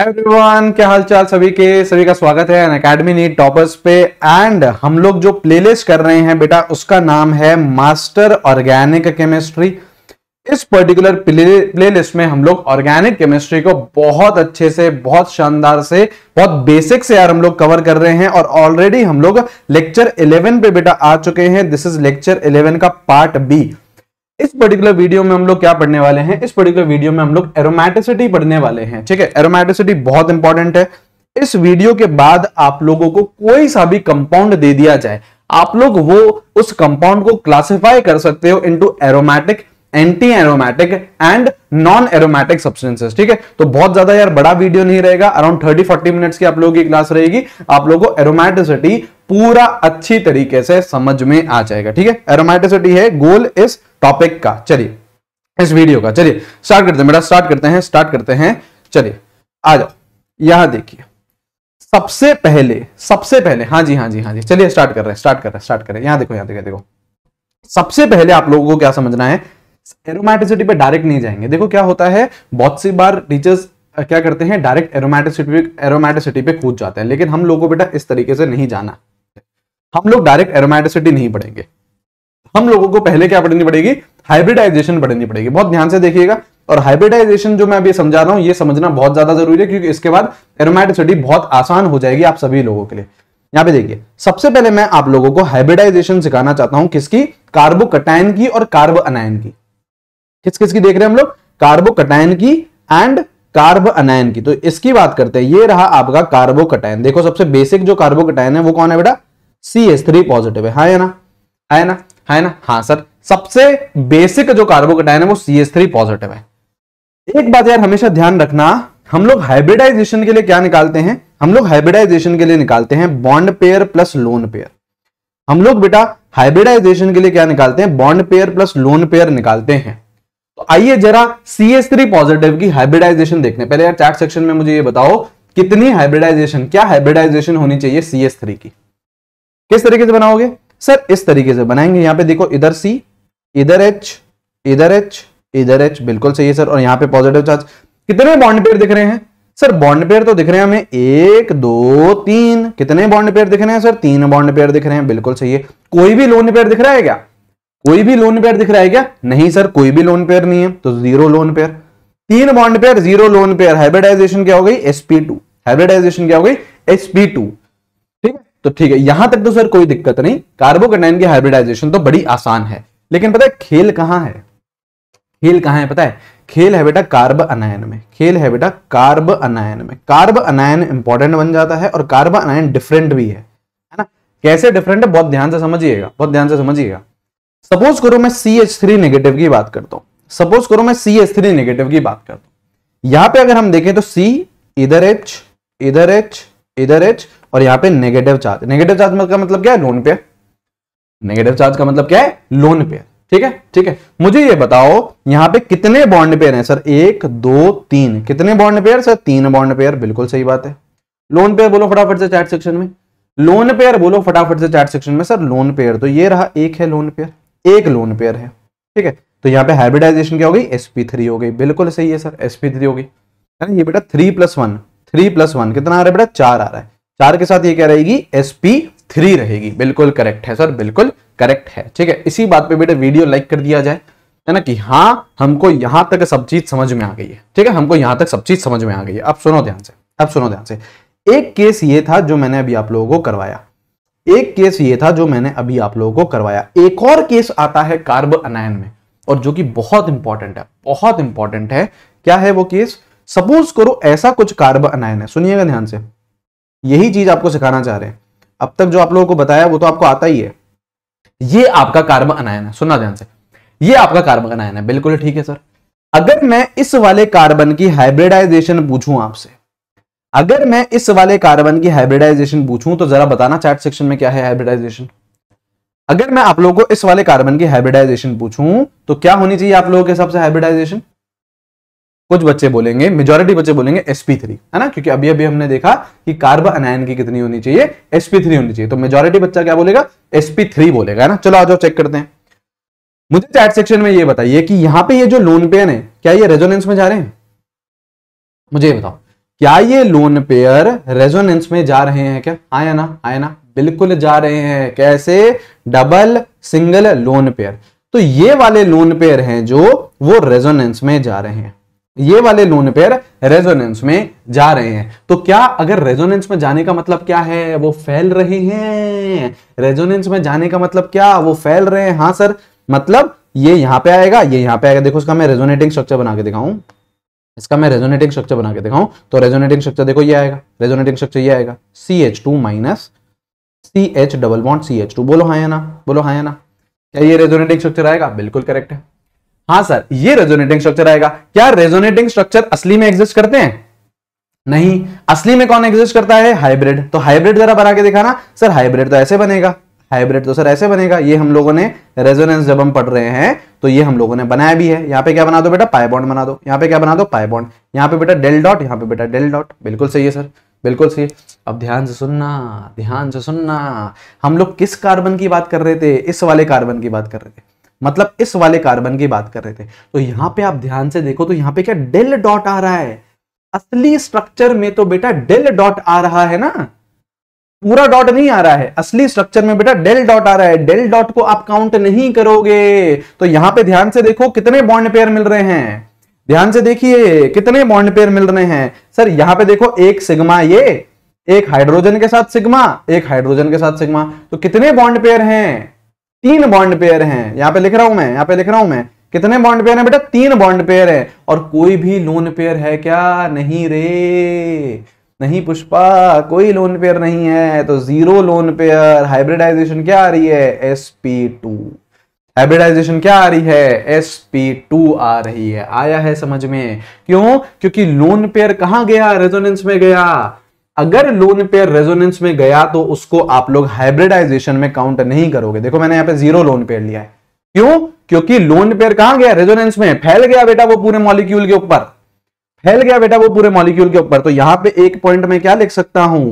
Everyone क्या हाल चाल सभी के सभी का स्वागत है अकेडमी नीट टॉपर्स पे एंड हम लोग जो प्लेलिस्ट कर रहे हैं बेटा उसका नाम है मास्टर ऑर्गेनिक केमिस्ट्री इस पर्टिकुलर प्लेलिस्ट में हम लोग ऑर्गेनिक केमिस्ट्री को बहुत अच्छे से बहुत शानदार से बहुत बेसिक से यार हम लोग कवर कर रहे हैं और ऑलरेडी हम लोग लेक्चर 11 पे बेटा आ चुके हैं दिस इज लेक्चर 11 का पार्ट बी इस पर्टिकुलर वीडियो में हम लोग क्या पढ़ने वाले हैं इस पर्टिकुलर वीडियो में हम लोग एरोमेटिसिटी पढ़ने वाले हैं ठीक है एरोमेटिसिटी बहुत इंपॉर्टेंट है इस वीडियो के बाद आप लोगों को कोई सा भी कंपाउंड दे दिया जाए आप लोग वो उस कंपाउंड को क्लासिफाई कर सकते हो into aromatic anti aromatic and non aromatic substances ठीक है तो बहुत ज्यादा यार बड़ा वीडियो नहीं रहेगा अराउंड 30 40 मिनट्स की आप लोगों की क्लास रहेगी आप लोगों को एरोमेटिसिटी पूरा अच्छी तरीके से समझ में आ जाएगा ठीक है एरोमेटिसिटी है गोल इस टॉपिक का चलिए इस वीडियो का चलिए स्टार्ट करते हैं मेरा स्टार्ट करते हैं स्टार्ट करते हैं चलिए आ जाओ यहां देखिए सबसे पहले सबसे पहले हाँ जी हाँ जी हाँ जी चलिए स्टार्ट कर रहे हैं स्टार्ट कर रहे हैं स्टार्ट कर रहे हैं यहां देखो यहां देखो देखो सबसे पहले आप लोगों को क्या समझना है एरोमेटिसिटी पे डायरेक्ट नहीं जाएंगे देखो क्या होता है बहुत सी बार टीचर्स क्या करते हैं डायरेक्ट एरोमेटिसिटी एरोमेटिसिटी पे कूद जाते हैं लेकिन हम लोगों को बेटा इस तरीके से नहीं जाना हम लोग डायरेक्ट एरोमैटिसिटी नहीं पढ़ेंगे हम लोगों को पहले क्या पढ़नी पड़ेगी हाइब्रिडाइजेशन पढ़नी पड़ेगी बहुत ध्यान से देखिएगा और हाइब्रिडाइजेशन जो मैं अभी समझा रहा हूं ये समझना बहुत ज्यादा जरूरी है क्योंकि इसके बाद एरोमैटिसिटी बहुत आसान हो जाएगी आप सभी लोगों के लिए यहां पे देखिए सबसे पहले मैं आप लोगों को हाइब्रिडाइजेशन सिखाना चाहता हूं किसकी कार्बोकटाइन की और कार्बो अनायन की किस किसकी देख रहे हैं हम लोग कार्बोकटाइन की एंड कार्ब अनायन की तो इसकी बात करते हैं ये रहा आपका कार्बोकटाइन देखो सबसे बेसिक जो कार्बोकटाइन है वो कौन है बेटा सी एस थ्री पॉजिटिव है हाँ है ना है हाँ ना है हाँ ना हाँ सर सबसे बेसिक जो कार्बोकेटाइन है वो सी एस थ्री पॉजिटिव है एक बात यार हमेशा ध्यान रखना हम लोग हाइब्रिडाइजेशन के लिए क्या निकालते हैं हम लोग हाइब्रिडाइजेशन के लिए निकालते हैं bond pair plus lone pair हम लोग बेटा हाइब्रिडाइजेशन के लिए क्या निकालते हैं bond pair plus lone pair निकालते हैं तो आइए जरा सी एस थ्री पॉजिटिव की हाइब्रिडाइजेशन देखने पहले यार चैट सेक्शन में मुझे ये बताओ कितनी हाइब्रिडाइजेशन क्या हाइब्रिडाइजेशन होनी चाहिए सी एस थ्री की किस तरीके से बनाओगे सर इस तरीके से बनाएंगे यहां पे देखो इधर सी इधर एच इधर एच इधर एच बिल्कुल सही है सर और यहां पे पॉजिटिव चार्ज कितने बॉन्ड पेयर दिख रहे हैं सर बॉन्ड पेयर तो दिख रहे हैं हमें एक दो तीन कितने बॉन्ड पेयर दिख रहे हैं सर तीन बॉन्ड पेयर दिख रहे हैं बिल्कुल सही है कोई भी लोन पेयर दिख रहा है क्या कोई भी लोन पेयर दिख रहा है क्या नहीं सर कोई भी लोन पेयर नहीं है तो जीरो लोन पेयर तीन bond pair zero lone pair hybridization क्या हो गई एसपी टू हाइब्रिडाइजेशन क्या हो गई एसपी टू तो ठीक है यहां तक तो सर कोई दिक्कत नहीं कार्बोकटाइन की हाइब्रिडाइजेशन तो बड़ी आसान है लेकिन पता है खेल कहां है खेल कहां है पता है खेल है बेटा कार्ब अनायन में खेल है बेटा कार्ब अनायन में कार्ब अनायन इंपॉर्टेंट बन जाता है और कार्ब अनायन डिफरेंट भी है है ना कैसे डिफरेंट है बहुत ध्यान से समझिएगा बहुत ध्यान से समझिएगा सपोज करो मैं सी एच थ्री नेगेटिव की बात करता हूं सपोज करो मैं सी एच थ्री नेगेटिव की बात करता हूं यहां पे अगर हम देखें तो सी इधर एच इधर एच इधर एच और यहाँ पे नेगेटिव चार्ज नेगेटिव चार्ज का मतलब क्या है लोन पे नेगेटिव चार्ज का मतलब क्या है लोन पे ठीक है ठीक है मुझे ये बताओ यहाँ पे कितने बॉन्ड पेयर हैं सर एक दो तीन कितने बॉन्ड पेयर सर तीन बॉन्ड पेयर बिल्कुल सही बात है लोन पेयर बोलो फटाफट से चैट सेक्शन में लोन पेयर बोलो फटाफट से चैट सेक्शन में सर लोन पेयर तो ये रहा एक है लोन पेयर एक लोन पेयर है ठीक है तो यहाँ पे हाइब्रिडाइजेशन क्या हो गई एसपी हो गई बिल्कुल सही है सर एसपी थ्री हो गई है ना ये बेटा three plus one three plus one कितना आ रहा है बेटा चार आ रहा है चार के साथ ये क्या रहेगी एस पी थ्री रहेगी बिल्कुल करेक्ट है सर बिल्कुल करेक्ट है ठीक है इसी बात पे बेटा वीडियो लाइक कर दिया जाए है ना कि हाँ हमको यहां तक सब चीज समझ में आ गई है ठीक है हमको यहां तक सब चीज समझ में आ गई है अब सुनो ध्यान से अब सुनो ध्यान से एक केस ये था जो मैंने अभी आप लोगों को करवाया एक केस ये था जो मैंने अभी आप लोगों को करवाया एक और केस आता है कार्ब अनायन में और जो कि बहुत इंपॉर्टेंट है बहुत इंपॉर्टेंट है क्या है वो केस सपोज करो ऐसा कुछ कार्ब अनायन है सुनिएगा ध्यान से यही चीज आपको सिखाना चाह रहे हैं अब तक जो आप लोगों को बताया वो तो आपको आता ही है ये आपका कार्ब अनायन है सुनना ध्यान से ये आपका कार्बन अनायन है बिल्कुल ठीक है सर अगर मैं इस वाले कार्बन की हाइब्रिडाइजेशन पूछूं आपसे अगर मैं इस वाले कार्बन की हाइब्रिडाइजेशन पूछूं तो जरा बताना चैट सेक्शन में क्या है हाइब्रिडाइजेशन अगर मैं आप लोगों को इस वाले कार्बन की हाइब्रिडाइजेशन पूछूं तो क्या होनी चाहिए आप लोगों के हिसाब से हाइब्रिडाइजेशन कुछ बच्चे बोलेंगे मेजोरिटी बच्चे बोलेंगे sp3 है ना क्योंकि अभी अभी हमने देखा कि कार्बन अनायन की कितनी होनी चाहिए sp3 होनी चाहिए तो मेजोरिटी बच्चा क्या बोलेगा sp3 बोलेगा है ना चलो आ जाओ चेक करते हैं मुझे चैट सेक्शन में ये बताइए कि यहां पे ये जो लोन पेयर है क्या ये रेजोनेंस में जा रहे हैं मुझे बताओ क्या ये लोन पेयर रेजोनेंस में जा रहे हैं क्या आया ना आया ना बिल्कुल जा रहे हैं कैसे डबल सिंगल लोन पेयर तो ये वाले लोन पेयर हैं जो वो रेजोनेंस में जा रहे हैं ये वाले लोन पेयर रेजोनेंस में जा रहे हैं तो क्या अगर रेजोनेंस में जाने का मतलब क्या है वो फैल रहे हैं रेजोनेंस में जाने का मतलब क्या वो फैल रहे हैं हाँ सर मतलब ये यहां पे आएगा ये यहां पे आएगा देखो इसका मैं रेजोनेटिंग स्ट्रक्चर बना के दिखाऊं इसका मैं रेजोनेटिंग स्ट्रक्चर बना के दिखाऊं तो रेजोनेटिंग स्ट्रक्चर देखो ये आएगा रेजोनेटिंग स्ट्रक्चर ये आएगा C H two minus C H double bond C H two बोलो हाँ ना बोलो हाँ ना क्या ये रेजोनेटिंग स्ट्रक्चर आएगा बिल्कुल करेक्ट है हाँ सर ये रेजोनेटिंग स्ट्रक्चर आएगा क्या रेजोनेटिंग स्ट्रक्चर असली में एग्जिस्ट करते हैं नहीं असली में कौन एग्जिस्ट करता है हाइब्रिड तो हाइब्रिड जरा बना के दिखाना सर हाइब्रिड तो ऐसे बनेगा हाइब्रिड तो सर ऐसे बनेगा ये हम लोगों ने रेजोनेंस जब हम पढ़ रहे हैं तो ये हम लोगों ने बनाया भी है यहाँ पे क्या बना दो बेटा पाइबॉन्ड बना दो यहाँ पे क्या बना दो पाइबॉन्ड यहाँ पे बेटा डेल डॉट यहाँ पे बेटा डेल डॉट बिल्कुल सही है सर बिल्कुल सही अब ध्यान से सुनना ध्यान से सुनना हम लोग किस कार्बन की बात कर रहे थे इस वाले कार्बन की बात कर रहे थे मतलब इस वाले कार्बन की बात कर रहे थे तो यहां पे आप ध्यान से देखो तो यहां पे क्या डेल डॉट आ रहा है असली स्ट्रक्चर में तो बेटा डेल डॉट आ रहा है ना पूरा डॉट नहीं आ रहा है असली स्ट्रक्चर में बेटा डेल डॉट आ रहा है डेल डॉट को आप काउंट नहीं करोगे तो यहां पे ध्यान से देखो कितने बॉन्ड पेयर मिल रहे हैं ध्यान से देखिए कितने बॉन्ड पेयर मिल रहे हैं सर यहां पे देखो एक सिग्मा ये एक हाइड्रोजन के साथ सिग्मा एक हाइड्रोजन के साथ सिग्मा तो कितने बॉन्ड पेयर हैं तीन बॉन्ड पेयर हैं यहां पे लिख रहा हूं मैं यहां पे लिख रहा हूं मैं कितने बॉन्ड पेयर हैं बेटा तीन बॉन्ड पेयर हैं और कोई भी लोन पेयर है क्या नहीं रे नहीं पुष्पा कोई लोन पेयर नहीं है तो जीरो लोन पेयर हाइब्रिडाइजेशन क्या आ रही है एस पी टू हाइब्रिडाइजेशन क्या आ रही है टू आ रही है आया है समझ में क्यों क्योंकि लोन पेयर कहां गया रेजोनेंस में गया अगर लोन पेयर रेजोनेंस में गया तो उसको आप लोग हाइब्रिडाइजेशन में काउंट नहीं करोगे देखो मैंने यहां पे जीरो लोन पेयर लिया है क्यों क्योंकि लोन पेयर कहां गया रेजोनेंस में फैल गया बेटा वो पूरे मॉलिक्यूल के ऊपर फैल गया बेटा वो पूरे मॉलिक्यूल के ऊपर तो यहां पे एक पॉइंट में क्या लिख सकता हूं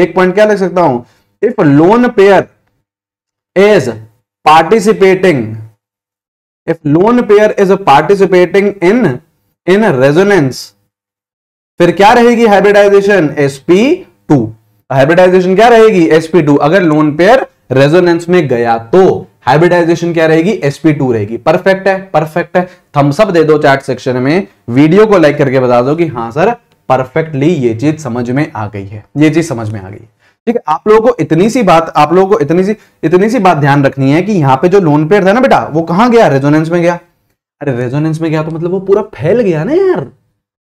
एक पॉइंट क्या लिख सकता हूं if lone pair is participating if lone pair is participating in in resonance फिर क्या रहेगी हाइब्रिडाइजेशन एसपी टू हाइब्रिडाइजेशन क्या रहेगी एसपी टू अगर लोन पेयर रेजोनेंस में गया तो हाइब्रिडाइजेशन क्या रहेगी एसपी टू रहेगी परफेक्ट है परफेक्ट है थम्सअप दे दो चैट सेक्शन में वीडियो को लाइक करके बता दो कि हाँ सर परफेक्टली ये चीज समझ में आ गई है ये चीज समझ में आ गई ठीक है आप लोगों को इतनी सी बात आप लोगों को इतनी सी इतनी सी बात ध्यान रखनी है कि यहाँ पे जो लोन पेयर था ना बेटा वो कहां गया रेजोनेंस में गया अरे रेजोनेंस में गया तो मतलब वो पूरा फैल गया ना यार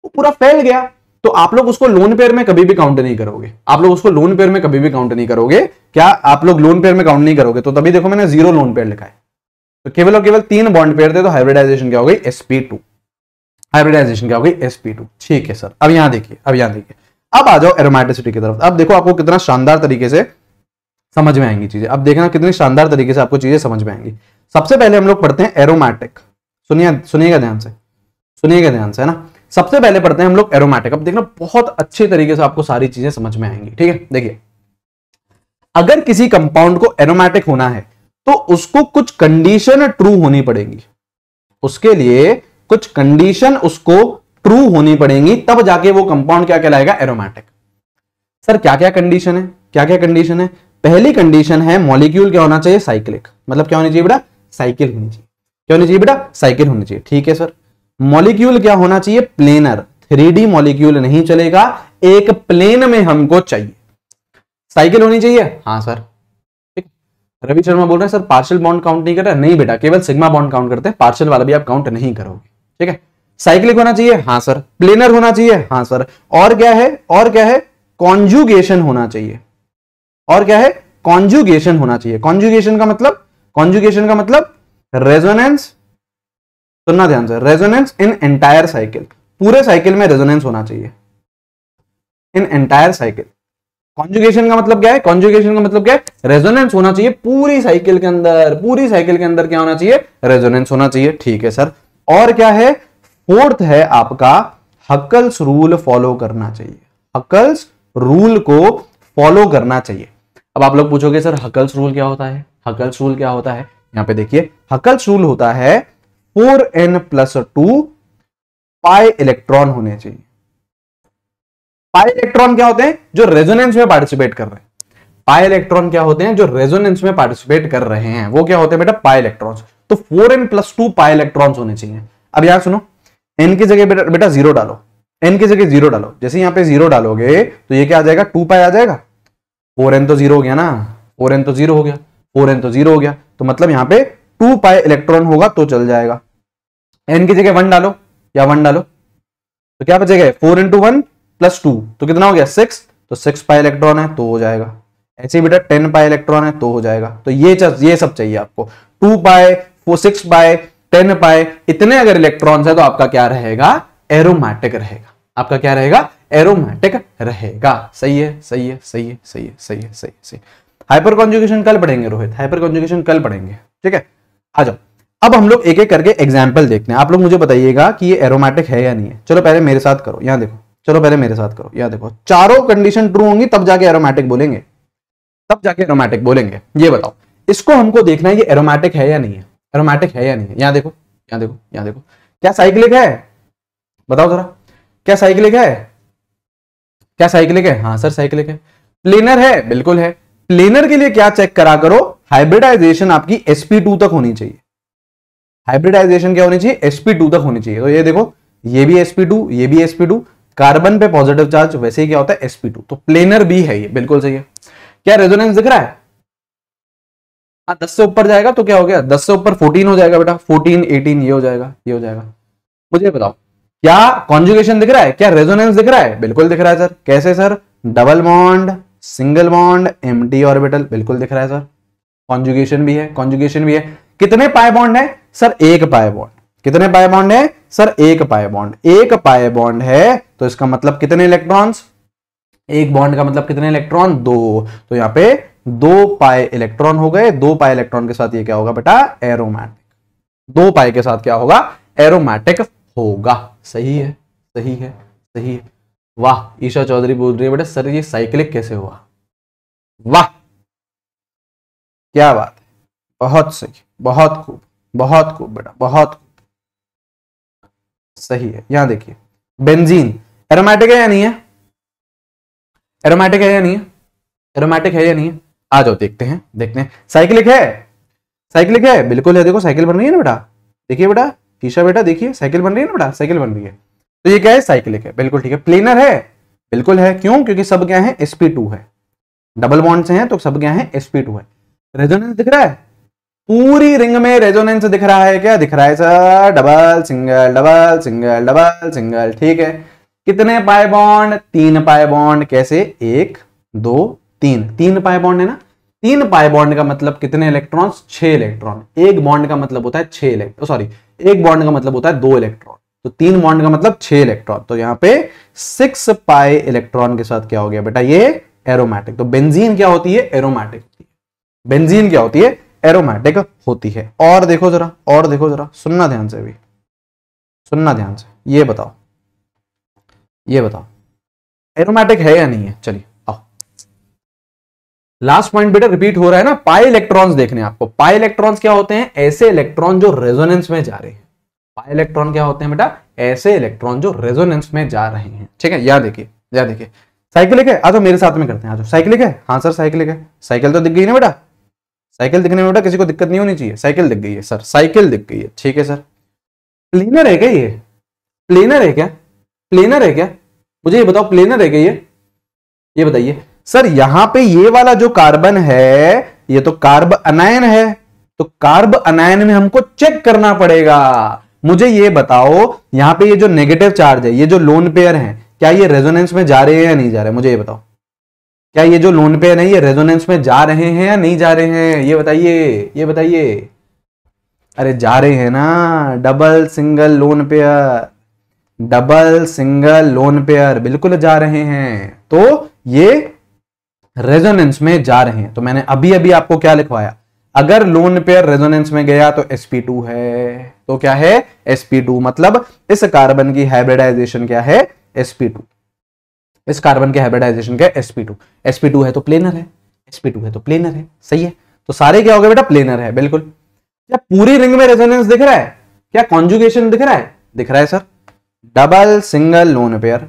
वो पूरा फैल गया तो आप लोग उसको लोन पेयर में कभी भी काउंट नहीं करोगे आप लोग उसको लोन पेयर में कभी भी काउंट नहीं करोगे क्या आप लोग लोन पेयर में काउंट नहीं करोगे तो तभी देखो मैंने जीरो लोन पेयर लिखा है तो केवल और केवल तीन बॉन्ड पेयर थे तो हाइब्रिडाइजेशन क्या हो गई एसपी टू हाइब्रिडाइजेशन क्या हो गई एसपी टू ठीक है सर अब यहां देखिए अब यहां देखिए अब आ जाओ एरोमेटिसिटी की तरफ अब देखो आपको कितना शानदार तरीके से समझ में आएंगी चीजें अब देखना कितनी शानदार तरीके से आपको चीजें समझ में आएंगी सबसे पहले हम लोग पढ़ते हैं एरोमेटिक सुनिए सुनिएगा ध्यान से सुनिएगा ध्यान से है ना सबसे पहले पढ़ते हैं हम लोग एरोमेटिक अब देखना बहुत अच्छे तरीके से आपको सारी चीजें समझ में आएंगी ठीक है देखिए अगर किसी कंपाउंड को एरोमेटिक होना है तो उसको कुछ कंडीशन ट्रू होनी पड़ेगी उसके लिए कुछ कंडीशन उसको ट्रू होनी पड़ेगी तब जाके वो कंपाउंड क्या कहलाएगा एरोमेटिक सर क्या क्या कंडीशन है क्या क्या कंडीशन है पहली कंडीशन है मॉलिक्यूल क्या होना चाहिए साइक्लिक मतलब क्या होनी चाहिए बेटा साइकिल होनी चाहिए क्या होनी चाहिए बेटा साइकिल होनी चाहिए ठीक है सर मॉलिक्यूल क्या होना चाहिए प्लेनर थ्री मॉलिक्यूल नहीं चलेगा एक प्लेन में हमको चाहिए साइकिल होनी चाहिए हाँ सर ठीक रवि शर्मा बोल रहे हैं सर पार्शियल बॉन्ड काउंट नहीं कर रहा नहीं बेटा केवल सिग्मा बॉन्ड काउंट करते हैं पार्शियल वाला भी आप काउंट नहीं करोगे ठीक है साइक्लिक होना चाहिए हाँ सर प्लेनर होना चाहिए हाँ सर और क्या है और क्या है कॉन्जुगेशन होना चाहिए और क्या है कॉन्जुगेशन होना चाहिए कॉन्जुगेशन का मतलब कॉन्जुगेशन का मतलब रेजोनेंस सुनना तो ध्यान से रेजोनेंस इन एंटायर साइकिल पूरे साइकिल में रेजोनेंस होना चाहिए इन एंटायर साइकिल कॉन्जुगेशन का मतलब क्या है कॉन्जुगेशन का मतलब क्या है रेजोनेंस होना चाहिए पूरी साइकिल के अंदर पूरी साइकिल के अंदर क्या होना चाहिए रेजोनेंस होना चाहिए ठीक है सर और क्या है फोर्थ है आपका हकल्स रूल फॉलो करना चाहिए हकल्स रूल को फॉलो करना चाहिए अब आप लोग पूछोगे सर हकल्स रूल क्या होता है हकल्स रूल क्या होता है यहां पे देखिए हकल्स रूल होता है four N plus two pi electron होने चाहिए पाई इलेक्ट्रॉन क्या होते हैं जो रेजोनेंस में पार्टिसिपेट कर रहे हैं पाई इलेक्ट्रॉन क्या होते हैं जो रेजोनेंस में पार्टिसिपेट कर रहे हैं वो क्या होते हैं बेटा पाई इलेक्ट्रॉन्स तो four N plus two pi electrons होने चाहिए अब यहां सुनो एन की जगह बेटा जीरो डालो एन की जगह जीरो डालो जैसे यहां पे जीरो डालोगे तो ये क्या आ जाएगा टू पाई आ जाएगा फोर एन तो जीरो हो गया ना फोर एन तो जीरो हो गया फोर एन तो जीरो हो गया तो मतलब यहां पे टू पाई इलेक्ट्रॉन होगा तो चल जाएगा एन की जगह वन डालो या वन डालो तो क्या बचेगा four into one plus two तो कितना हो गया सिक्स तो सिक्स पाई इलेक्ट्रॉन है तो हो जाएगा ऐसे बेटा टेन पाई इलेक्ट्रॉन है तो हो जाएगा तो ये ये सब चाहिए आपको टू पाए सिक्स पाए टेन पाए इतने अगर इलेक्ट्रॉन है तो आपका क्या रहेगा एरोमैटिक रहेगा आपका क्या रहेगा एरोमैटिक रहेगा सही है सही है सही है सही है सही है सही है सही हाइपर कॉन्जुकेशन कल पढ़ेंगे रोहित हाइपर कॉन्जुकेशन कल पढ़ेंगे ठीक है आ जाओ अब हम लोग एक एक करके एग्जाम्पल देखते हैं आप लोग मुझे बताइएगा कि ये एरोमेटिक है या नहीं है चलो पहले मेरे साथ करो यहां देखो चलो पहले मेरे साथ करो यहां देखो चारों कंडीशन ट्रू होंगी तब जाके एरोमेटिक बोलेंगे तब जाके एरोमेटिक बोलेंगे ये बताओ इसको हमको देखना है ये एरोमेटिक है या नहीं है एरोमेटिक है या नहीं है यहां देखो यहां देखो यहां देखो क्या साइक्लिक है बताओ जरा क्या साइक्लिक है क्या साइक्लिक है हाँ सर साइक्लिक है प्लेनर है बिल्कुल है प्लेनर के लिए क्या चेक करा करो हाइब्रिडाइजेशन आपकी sp2 तक होनी चाहिए हाइब्रिडाइजेशन क्या होनी चाहिए sp2 तक होनी चाहिए तो ये देखो ये भी sp2 ये भी sp2 कार्बन पे पॉजिटिव चार्ज वैसे ही क्या होता है sp2 तो प्लेनर भी है ये बिल्कुल सही है क्या रेजोनेंस दिख रहा है आ, हाँ, दस से ऊपर जाएगा तो क्या हो गया दस से ऊपर फोर्टीन हो जाएगा बेटा फोर्टीन एटीन ये हो जाएगा ये हो जाएगा मुझे बताओ क्या कॉन्जुगेशन दिख रहा है क्या रेजोनेंस दिख रहा है बिल्कुल दिख रहा है सर कैसे sir double bond single bond M orbital बिल्कुल दिख रहा है सर कॉन्जुगेशन भी है कॉन्जुगेशन भी है कितने पाए बॉन्ड है सर एक पाए बॉन्ड कितने पाए बॉन्ड है सर एक पाए बॉन्ड एक पाए बॉन्ड है तो इसका मतलब कितने इलेक्ट्रॉन्स एक बॉन्ड का मतलब कितने इलेक्ट्रॉन दो तो यहां पे दो पाए इलेक्ट्रॉन हो गए दो पाए इलेक्ट्रॉन के साथ ये क्या होगा बेटा एरोमैटिक दो पाए के साथ क्या होगा एरोमैटिक होगा सही है सही है सही है वाह ईशा चौधरी बोल रही है बेटा सर ये साइक्लिक कैसे हुआ वाह क्या बात है बहुत सही बहुत खूब बहुत खूब बेटा बहुत खूब सही है यहां देखिए बेंजीन एरोमेटिक है या नहीं है एरोमेटिक है या नहीं है एरोमेटिक है या नहीं है आ जाओ देखते हैं देखते हैं साइकिलिक है साइकिलिक है बिल्कुल है देखो साइकिल बन रही है ना बेटा देखिए बेटा शीशा बेटा देखिए साइकिल बन रही है ना बेटा साइकिल बन रही है तो ये क्या है साइकिलिक है बिल्कुल ठीक है प्लेनर है बिल्कुल है क्यों क्योंकि सब क्या है एसपी टू है डबल बॉन्ड से है तो सब क्या है टू है रेजोनेंस दिख रहा है पूरी रिंग में रेजोनेंस दिख रहा है क्या दिख रहा है sir double single double single double single ठीक है कितने पाए बॉन्ड तीन पाए बॉन्ड कैसे एक दो तीन तीन पाए बॉन्ड है ना तीन पाए बॉन्ड का मतलब कितने इलेक्ट्रॉन छह इलेक्ट्रॉन एक बॉन्ड का मतलब होता है छह इलेक्ट्रॉन सॉरी एक बॉन्ड का मतलब होता है दो इलेक्ट्रॉन तो तीन बॉन्ड का मतलब छह इलेक्ट्रॉन तो यहाँ पे सिक्स पाए इलेक्ट्रॉन के साथ क्या हो गया बेटा ये एरोमेटिक तो बेंजीन क्या होती है एरोमैटिक बेंजीन क्या होती है एरोमेटिक होती है और देखो जरा और देखो जरा सुनना ध्यान से अभी सुनना ध्यान से ये बताओ ये बताओ एरोमेटिक है या नहीं है चलिए आओ लास्ट पॉइंट बेटा रिपीट हो रहा है ना पाई इलेक्ट्रॉन्स देखने आपको पाई इलेक्ट्रॉन्स क्या होते हैं ऐसे इलेक्ट्रॉन जो रेजोनेंस में जा रहे हैं पाई इलेक्ट्रॉन क्या होते हैं बेटा ऐसे इलेक्ट्रॉन जो रेजोनेंस में जा रहे हैं ठीक है यहां देखिए यहां देखिए साइकिल है आ जाओ मेरे साथ में करते हैं आ जाओ साइकिलिक है हाँ सर साइकिल है साइकिल तो दिख गई ना बेटा साइकिल दिखने में बेटा किसी को दिक्कत नहीं होनी चाहिए साइकिल दिख गई है सर साइकिल दिख गई है ठीक है सर प्लेनर है क्या ये प्लेनर है क्या प्लेनर है क्या मुझे ये बताओ प्लेनर है क्या ये ये बताइए सर यहां पे ये वाला जो कार्बन है ये तो कार्ब अनायन है तो कार्ब अनायन में हमको चेक करना पड़ेगा मुझे ये बताओ यहां पे ये जो नेगेटिव चार्ज है ये जो लोन पेयर है क्या ये रेजोनेंस में जा रहे हैं या नहीं जा रहे मुझे ये बताओ क्या ये जो लोन पे है ना ये रेजोनेंस में जा रहे हैं या नहीं जा रहे हैं ये बताइए ये बताइए अरे जा रहे हैं ना double single lone pair double single lone pair बिल्कुल जा रहे हैं तो ये रेजोनेंस में जा रहे हैं तो मैंने अभी अभी आपको क्या लिखवाया अगर लोन पेयर रेजोनेंस में गया तो sp2 है तो क्या है sp2 मतलब इस कार्बन की हाइब्रिडाइजेशन क्या है sp2 इस कार्बन के हाइब्रिडाइजेशन का sp2 sp2 है तो प्लेनर है sp2 है तो प्लेनर है सही है तो सारे क्या हो गए बेटा प्लेनर है बिल्कुल क्या पूरी रिंग में रेजोनेंस दिख रहा है क्या कॉन्जुगेशन दिख रहा है दिख रहा है sir double single lone pair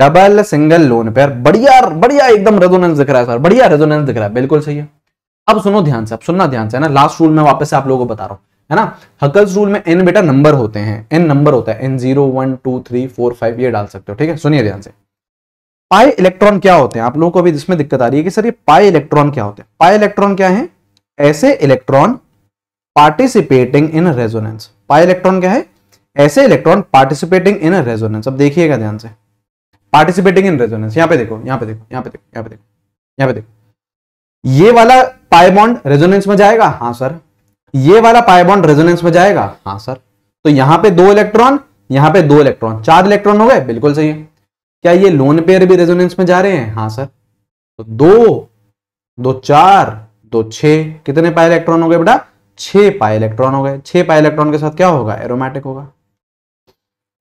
double single lone pair बढ़िया बढ़िया एकदम रेजोनेंस दिख रहा है सर बढ़िया रेजोनेंस दिख रहा है बिल्कुल सही है अब सुनो ध्यान से अब सुनना ध्यान से है ना लास्ट रूल में वापस से आप लोगों को बता रहा हूं है ना हकल्स रूल में एन बेटा नंबर होते हैं एन नंबर होता है N zero one two three four five ये डाल सकते हो ठीक है सुनिए ध्यान से पाई इलेक्ट्रॉन क्या होते हैं आप लोगों को अभी इसमें दिक्कत आ रही है कि सर ये पाई इलेक्ट्रॉन क्या होते हैं पाई इलेक्ट्रॉन क्या है ऐसे electron participating in resonance pi electron क्या है ऐसे इलेक्ट्रॉन पार्टिसिपेटिंग इन रेजोनेंस अब देखिएगा ध्यान से पार्टिसिपेटिंग इन रेजोनेंस यहां पे देखो यहां पे देखो यहां पे देखो यहां पे देखो यहां पे देखो ये वाला पाइबॉन्ड रेजोनेंस में जाएगा हाँ सर ये वाला पाइबॉन्ड रेजोनेंस में जाएगा हाँ सर तो यहां पे दो इलेक्ट्रॉन यहां पे दो इलेक्ट्रॉन चार इलेक्ट्रॉन हो गए बिल्कुल सही है क्या ये लोन पेयर भी रेजोनेंस में जा रहे हैं हाँ सर तो दो दो चार दो छ कितने पाए इलेक्ट्रॉन हो गए बेटा छह पाए इलेक्ट्रॉन हो गए छह पाए इलेक्ट्रॉन के साथ क्या होगा एरोमैटिक होगा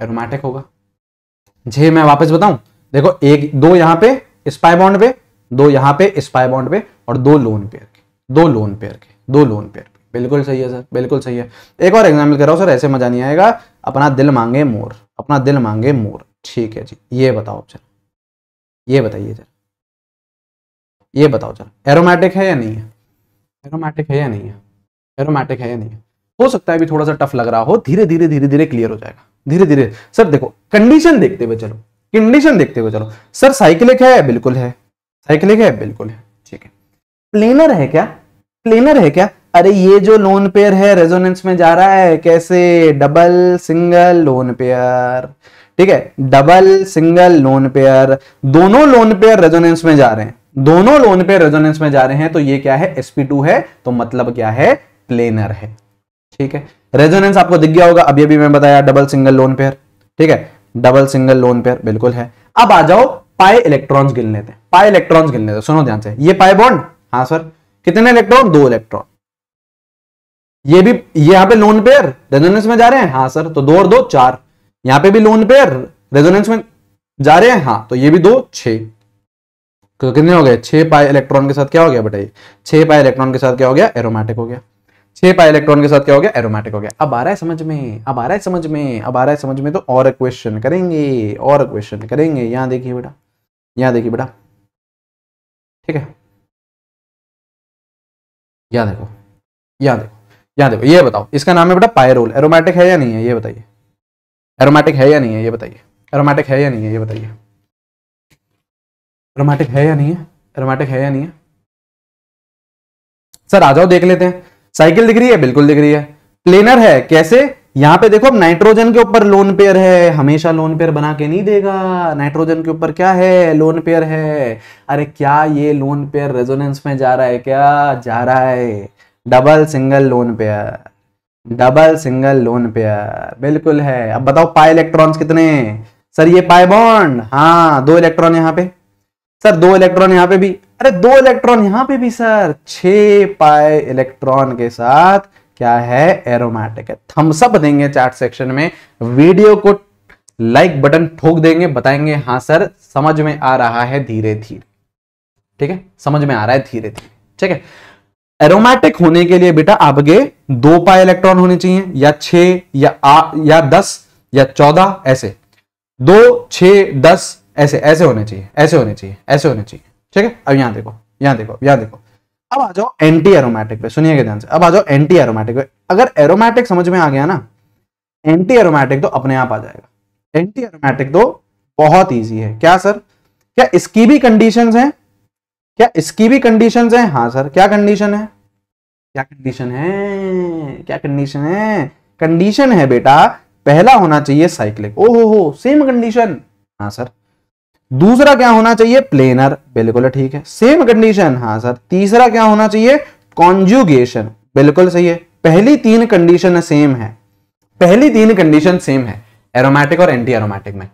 एरोमैटिक होगा जे मैं वापस बताऊं देखो एक दो यहां पे स्पाई बॉन्ड पे दो यहां पे स्पाई बॉन्ड पे और दो लोन पेयर के दो लोन पेयर के दो लोन पेयर पे बिल्कुल सही है सर बिल्कुल सही है एक और एग्जाम्पल कर रहा हूं सर ऐसे मजा नहीं आएगा अपना दिल मांगे मोर अपना दिल मांगे मोर ठीक है जी ये बताओ आप ये बताइए जरा ये बताओ जरा एरोमेटिक है या नहीं है एरोमेटिक है या नहीं है एरोमेटिक है या नहीं है हो सकता है अभी थोड़ा सा टफ लग रहा हो धीरे धीरे धीरे धीरे क्लियर हो जाएगा धीरे धीरे सर देखो कंडीशन देखते हुए चलो कंडीशन देखते हुए चलो सर साइकिलिक है बिल्कुल है साइकिलिक है बिल्कुल है ठीक है प्लेनर है क्या प्लेनर है क्या अरे ये जो लोन पेयर है रेजोनेंस में जा रहा है कैसे डबल सिंगल लोन पेयर ठीक है डबल सिंगल लोन पेयर दोनों लोन पेयर रेजोनेंस में जा रहे हैं दोनों लोन पेयर रेजोनेंस में जा रहे हैं तो ये क्या है sp2 है तो मतलब क्या है प्लेनर है ठीक है रेजोनेंस आपको दिख गया होगा अभी अभी मैं बताया डबल सिंगल लोन पेयर ठीक है डबल सिंगल लोन पेयर बिल्कुल है अब आ जाओ पाए इलेक्ट्रॉन्स गिन लेते हैं पाए इलेक्ट्रॉन्स गिन लेते हैं सुनो ध्यान से ये पाए बॉन्ड हाँ सर कितने इलेक्ट्रॉन दो इलेक्ट्रॉन ये भी ये यहां पे लोन पेयर रेजोनेंस में जा रहे हैं हाँ सर तो दो और दो चार यहां पे भी लोन पे रेजोनेंस में जा रहे हैं हाँ तो ये भी दो छे तो कितने हो गए छह पाई इलेक्ट्रॉन के साथ क्या हो गया बताइए छह पाई इलेक्ट्रॉन के साथ क्या हो गया एरोमेटिक हो गया छह पाई इलेक्ट्रॉन के साथ क्या हो गया एरोमेटिक हो गया अब आ रहा है समझ में अब आ रहा है समझ में अब आ रहा है समझ में तो और क्वेश्चन करेंगे और क्वेश्चन करेंगे यहां देखिए बेटा यहां देखिए बेटा ठीक है यहां देखो यहां देखो यहां देखो ये बताओ इसका नाम है बेटा पायरोल एरोमेटिक है या नहीं है ये बताइए एरोमेटिक है या नहीं है ये बताइए एरोमेटिक है या नहीं है ये बताइए एरोमेटिक है या नहीं है एरोमेटिक है या नहीं है सर आ जाओ देख लेते हैं साइकिल दिख रही है बिल्कुल दिख रही है प्लेनर है कैसे यहां पे देखो अब नाइट्रोजन के ऊपर लोन पेयर है हमेशा लोन पेयर बना के नहीं देगा नाइट्रोजन के ऊपर क्या है लोन पेयर है अरे क्या ये लोन पेयर रेजोनेंस में जा रहा है क्या जा रहा है double single lone pair double single lone pair बिल्कुल है अब बताओ पाए इलेक्ट्रॉन्स कितने सर ये पाए बॉन्ड हाँ दो इलेक्ट्रॉन यहाँ पे सर दो इलेक्ट्रॉन यहाँ पे भी अरे दो इलेक्ट्रॉन यहाँ पे भी सर छ पाए इलेक्ट्रॉन के साथ क्या है एरोमेटिक है थम्सअप देंगे चार्ट सेक्शन में वीडियो को लाइक बटन ठोक देंगे बताएंगे हाँ सर समझ में आ रहा है धीरे धीरे ठीक है समझ में आ रहा है धीरे धीरे ठीक है एरोमेटिक होने के लिए बेटा आपके दो पाए इलेक्ट्रॉन होने चाहिए या छ या आ, या दस या चौदह ऐसे दो छ दस ऐसे ऐसे होने चाहिए ऐसे होने चाहिए ऐसे होने चाहिए ठीक है अब यहां देखो यहां देखो यहां देखो अब आ जाओ एंटी एरोमेटिक पे सुनिएगा ध्यान से अब आ जाओ एंटी एरोमेटिक पे अगर एरोमेटिक समझ में आ गया ना एंटी एरोमेटिक तो अपने आप आ जाएगा एंटी एरोमेटिक तो बहुत ईजी है क्या सर क्या इसकी भी कंडीशन है क्या इसकी भी कंडीशन है हाँ सर क्या कंडीशन है क्या कंडीशन है क्या कंडीशन है कंडीशन है बेटा पहला होना चाहिए साइक्लिक ओ हो हो सेम कंडीशन हाँ सर दूसरा क्या होना चाहिए प्लेनर बिल्कुल ठीक है सेम कंडीशन हाँ सर तीसरा क्या होना चाहिए कॉन्जुगेशन बिल्कुल सही है पहली तीन कंडीशन सेम है पहली तीन कंडीशन सेम है एरोमेटिक और एंटी एरोमेटिक में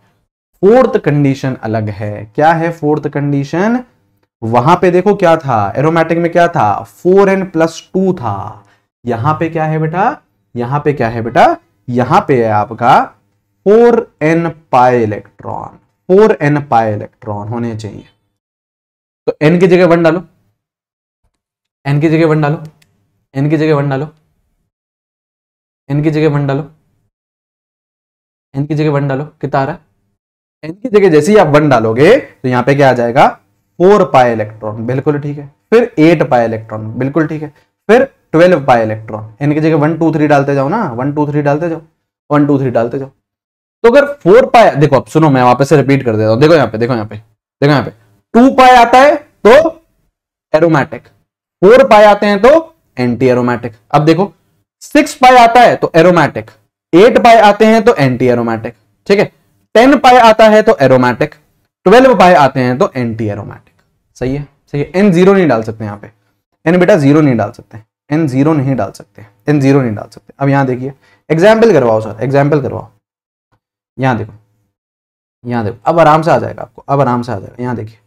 फोर्थ कंडीशन अलग है क्या है फोर्थ कंडीशन वहां पे देखो क्या था एरोमेटिक में क्या था फोर एन प्लस टू था यहां पे क्या है बेटा यहां पे क्या है बेटा यहां पे है आपका four N pi electron four N pi electron होने चाहिए तो एन की जगह वन डालो एन की जगह वन डालो एन की जगह वन डालो एन की जगह वन डालो एन की जगह वन डालो कितना आ रहा है एन की जगह जैसे ही आप वन डालोगे तो यहां पे क्या आ जाएगा फोर पाई इलेक्ट्रॉन बिल्कुल ठीक है फिर एट पाए इलेक्ट्रॉन बिल्कुल ठीक है फिर ट्वेल्व पाए इलेक्ट्रॉन इनकी जगह वन टू थ्री डालते जाओ ना वन टू थ्री डालते जाओ वन टू थ्री डालते जाओ तो अगर फोर पाई देखो अब सुनो मैं वापस से रिपीट कर देता हूं देखो यहां पे देखो यहां पे देखो यहां पे टू पाए आता है तो एरोमेटिक फोर पाए आते हैं तो एंटी एरोमेटिक अब देखो सिक्स पाए आता है तो एरोमेटिक एट पाए आते हैं तो एंटी एरोमेटिक ठीक है टेन पाए आता है तो एरोमेटिक ट्वेल्व पाए आते हैं तो एंटी एरोमेटिक सही है सही है एन जीरो नहीं डाल सकते यहाँ पे एन बेटा जीरो नहीं डाल सकते एन जीरो नहीं डाल सकते एन जीरो नहीं डाल सकते अब यहाँ देखिए एग्जाम्पल करवाओ सर एग्जाम्पल करवाओ यहाँ देखो यहाँ देखो अब आराम से आ जाएगा आपको अब आराम से आ जाएगा यहाँ देखिए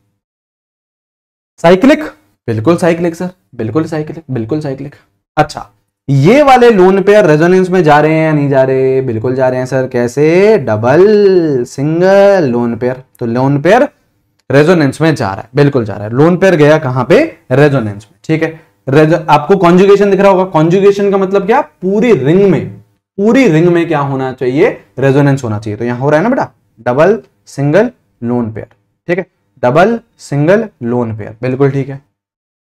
साइक्लिक बिल्कुल साइक्लिक सर बिल्कुल साइक्लिक बिल्कुल साइक्लिक अच्छा ये वाले लोन पेयर रेजोनेंस में जा रहे हैं या नहीं जा रहे बिल्कुल जा रहे हैं सर कैसे डबल सिंगल लोन पेयर तो लोन पेयर रेजोनेंस में जा रहा है बिल्कुल जा रहा है लोन पेयर गया कहां पे रेजोनेंस में ठीक है आपको कॉन्जुगेशन दिख रहा होगा कॉन्जुगेशन का मतलब क्या पूरी रिंग में पूरी रिंग में क्या होना चाहिए रेजोनेंस होना चाहिए तो यहां हो रहा है ना बेटा डबल सिंगल लोन पेयर ठीक है डबल सिंगल लोन पेयर बिल्कुल ठीक है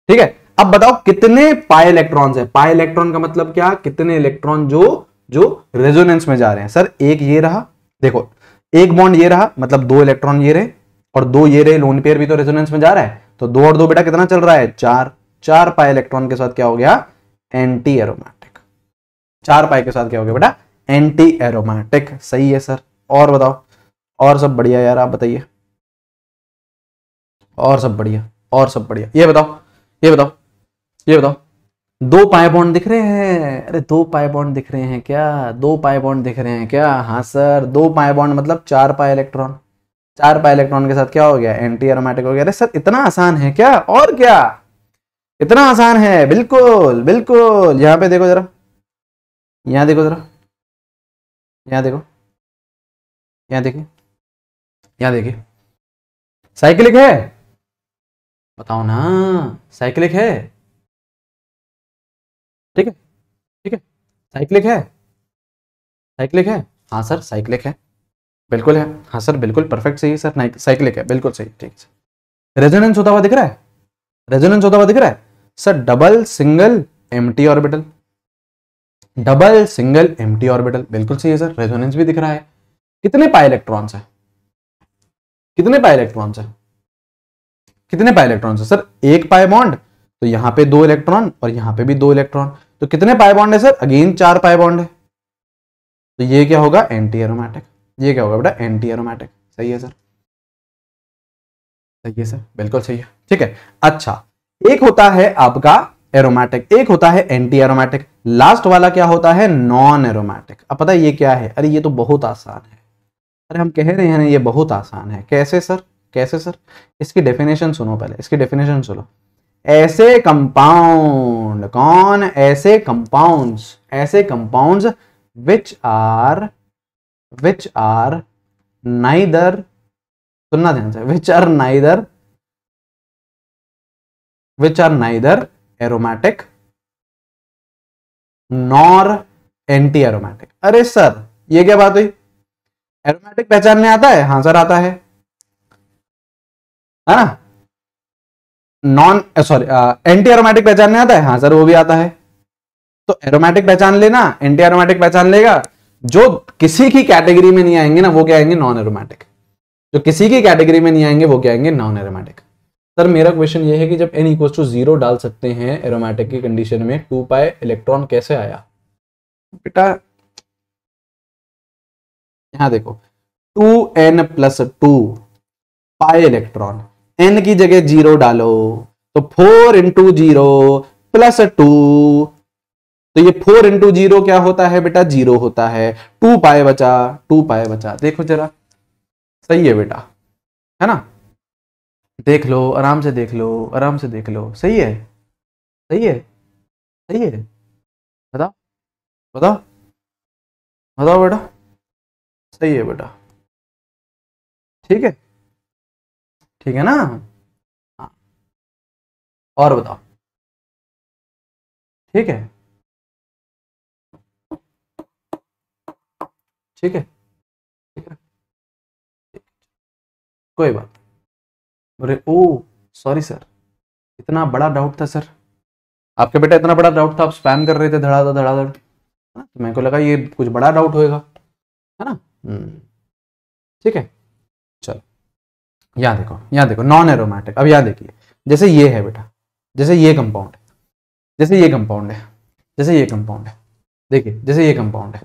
ठीक है अब बताओ कितने पाए इलेक्ट्रॉन्स है पाए इलेक्ट्रॉन का मतलब क्या कितने इलेक्ट्रॉन जो जो रेजोनेंस में जा रहे हैं सर एक ये रहा देखो एक बॉन्ड ये रहा मतलब दो इलेक्ट्रॉन ये रहे और दो ये रहे लोन पेयर भी तो रेजोनेंस में जा रहा है तो दो और दो बेटा कितना चल रहा है चार चार पाए इलेक्ट्रॉन के साथ क्या हो गया एंटी एरोमैटिक चार पाए के साथ क्या हो गया बेटा एंटी एरोमैटिक सही है सर और बताओ और सब बढ़िया यार आप बताइए और सब बढ़िया और सब बढ़िया ये बताओ ये बताओ ये बताओ दो पाए बॉन्ड दिख रहे हैं अरे दो पाए बॉन्ड दिख रहे हैं क्या दो पाए बॉन्ड दिख रहे हैं क्या हाँ सर दो पाए बॉन्ड मतलब चार पाए इलेक्ट्रॉन चार पाई इलेक्ट्रॉन के साथ क्या हो गया एंटी एरोमेटिक हो गया अरे सर इतना आसान है क्या और क्या इतना आसान है बिल्कुल बिल्कुल यहाँ पे देखो जरा यहाँ देखो जरा यहां देखो यहाँ देखिए यहां देखिए साइक्लिक है बताओ ना साइक्लिक है ठीक है ठीक है साइक्लिक है साइक्लिक है हाँ सर साइक्लिक है बिल्कुल है हाँ सर बिल्कुल परफेक्ट सही सर साइक्लिक है बिल्कुल सही ठीक है रेजोनेंस होता हुआ दिख रहा है रेजोनेंस होता हुआ दिख रहा है sir double single M orbital double single M orbital बिल्कुल सही है सर रेजोनेंस भी दिख रहा है कितने पाए इलेक्ट्रॉन्स है कितने पाए इलेक्ट्रॉन्स है कितने पाए इलेक्ट्रॉन्स है सर एक पाए बॉन्ड तो यहां पे दो इलेक्ट्रॉन और यहां पे भी दो इलेक्ट्रॉन तो कितने पाए बॉन्ड है सर अगेन चार पाए बॉन्ड है तो ये क्या होगा एंटी एरोमेटिक ये क्या होगा बेटा एंटी एरोमेटिक सही है सर सही है सर बिल्कुल सही है ठीक है अच्छा एक होता है आपका एरोमेटिक एक होता है एंटी एरोमेटिक लास्ट वाला क्या होता है नॉन एरोमेटिक अब पता है ये क्या है अरे ये तो बहुत आसान है अरे हम कह रहे हैं ये बहुत आसान है कैसे सर कैसे सर इसकी डेफिनेशन सुनो पहले इसकी डेफिनेशन सुनो ऐसे कंपाउंड कौन ऐसे कंपाउंड्स ऐसे compounds which are which are neither सुनना ध्यान से which are neither which are neither aromatic nor anti aromatic अरे सर ये क्या बात हुई एरोमेटिक पहचानने आता है हाँ सर आता है है ना नॉन सॉरी एंटी एरोमेटिक पहचानने आता है हाँ सर वो भी आता है तो एरोमेटिक पहचान लेना एंटी एरोमेटिक पहचान लेगा जो किसी की कैटेगरी में नहीं आएंगे ना वो क्या आएंगे नॉन एरोमेटिक जो किसी की कैटेगरी में नहीं आएंगे वो क्या आएंगे नॉन एरोमेटिक सर मेरा क्वेश्चन ये है कि जब एन इक्व टू जीरो डाल सकते हैं एरोमेटिक की कंडीशन में टू पाए इलेक्ट्रॉन कैसे आया बेटा यहां देखो two N plus two pi electron N की जगह जीरो डालो तो four into zero plus two तो ये फोर इंटू जीरो क्या होता है बेटा जीरो होता है टू पाए बचा टू पाए बचा देखो जरा सही है बेटा है ना देख लो आराम से देख लो आराम से देख लो सही है सही है सही है बताओ बताओ बताओ बेटा सही है बेटा ठीक है ठीक है ना हाँ। और बताओ ठीक है ठीक है ठीक है कोई बात अरे ओ सॉरी सर इतना बड़ा डाउट था सर आपके बेटा इतना बड़ा डाउट था आप स्पैम कर रहे थे धड़ाधड़ धड़ाधड़ है ना तो मेरे को लगा ये कुछ बड़ा डाउट होएगा है ना हम्म। ठीक है चलो यहाँ देखो यहाँ देखो नॉन एरोमेटिक अब यहाँ देखिए जैसे ये है बेटा जैसे ये कंपाउंड है जैसे ये कंपाउंड है जैसे ये कंपाउंड है देखिए जैसे ये कंपाउंड है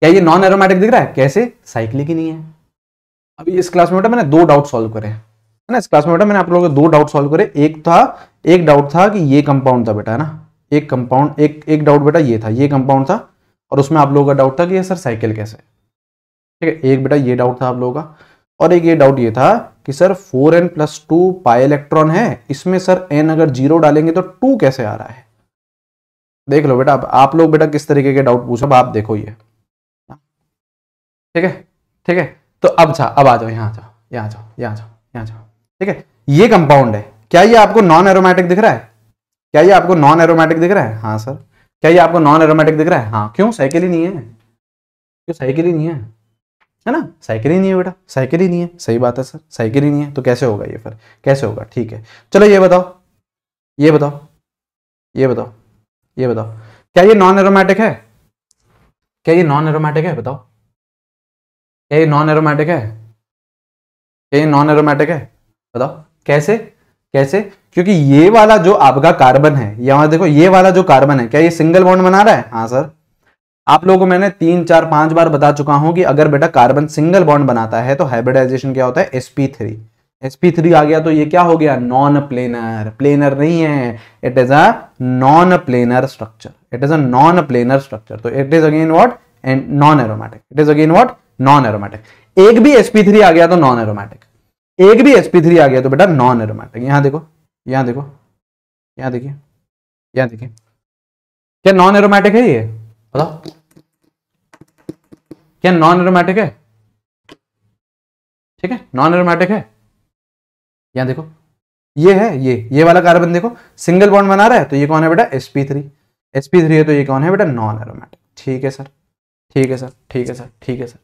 क्या ये नॉन एरोमेटिक दिख रहा है कैसे साइक्लिक ही नहीं है अभी इस क्लास में बेटा मैंने दो डाउट सॉल्व करे है ना इस क्लास में बेटा मैंने आप लोगों के दो डाउट सॉल्व करे एक था एक डाउट था कि ये कंपाउंड था बेटा है ना एक कंपाउंड एक एक डाउट बेटा ये था ये कंपाउंड था और उसमें आप लोगों का डाउट था कि ये सर साइकिल कैसे ठीक है एक बेटा ये डाउट था आप लोगों का और एक ये डाउट ये था कि sir four N plus two pi electron है इसमें सर एन अगर जीरो डालेंगे तो टू कैसे आ रहा है देख लो बेटा आप, आप लोग बेटा किस तरीके के डाउट पूछो आप देखो ये ठीक है ठीक है तो अब जा अब आ जाओ यहाँ जाओ यहाँ जाओ यहाँ जाओ यहाँ जाओ ठीक है ये कंपाउंड है क्या ये आपको नॉन एरोमेटिक दिख रहा है क्या ये आपको नॉन एरोमेटिक दिख रहा है हाँ सर क्या ये आपको नॉन एरोमेटिक दिख रहा है हाँ क्यों साइकिल ही नहीं है क्यों साइकिल ही नहीं है है ना साइकिल ही नहीं है बेटा साइकिल ही नहीं है सही बात है सर साइकिल ही नहीं है तो कैसे होगा ये फिर कैसे होगा ठीक है चलो ये बताओ ये बताओ ये बताओ ये बताओ क्या ये नॉन एरोमेटिक है क्या ये नॉन एरोमेटिक है बताओ क्या ये नॉन एरोमेटिक है क्या ये नॉन एरोमेटिक है बताओ कैसे कैसे क्योंकि ये वाला जो आपका कार्बन है यहां देखो ये वाला जो कार्बन है क्या ये सिंगल बॉन्ड बना रहा है हाँ सर आप लोगों को मैंने तीन चार पांच बार बता चुका हूं कि अगर बेटा कार्बन सिंगल बॉन्ड बनाता है तो हाइब्रिडाइजेशन क्या होता है sp3 sp3 आ गया तो ये क्या हो गया नॉन प्लेनर प्लेनर नहीं है it is a non planar structure it is a non planar structure तो it is again what and non aromatic it is again what non aromatic एक भी sp3 आ गया तो नॉन एरोमेटिक एक भी sp3 आ गया तो बेटा नॉन एरोमेटिक यहां देखो यहां देखो यहां देखिए यहां देखिए क्या नॉन एरोमेटिक है ये बताओ क्या नॉन एरोमेटिक है ठीक है नॉन एरोमेटिक है यहां देखो ये है ये ये वाला कार्बन देखो सिंगल बॉन्ड बना रहा है तो ये कौन है बेटा sp3 sp3 है तो ये कौन है बेटा नॉन एरोमेटिक ठीक है सर ठीक है सर ठीक है सर ठीक है सर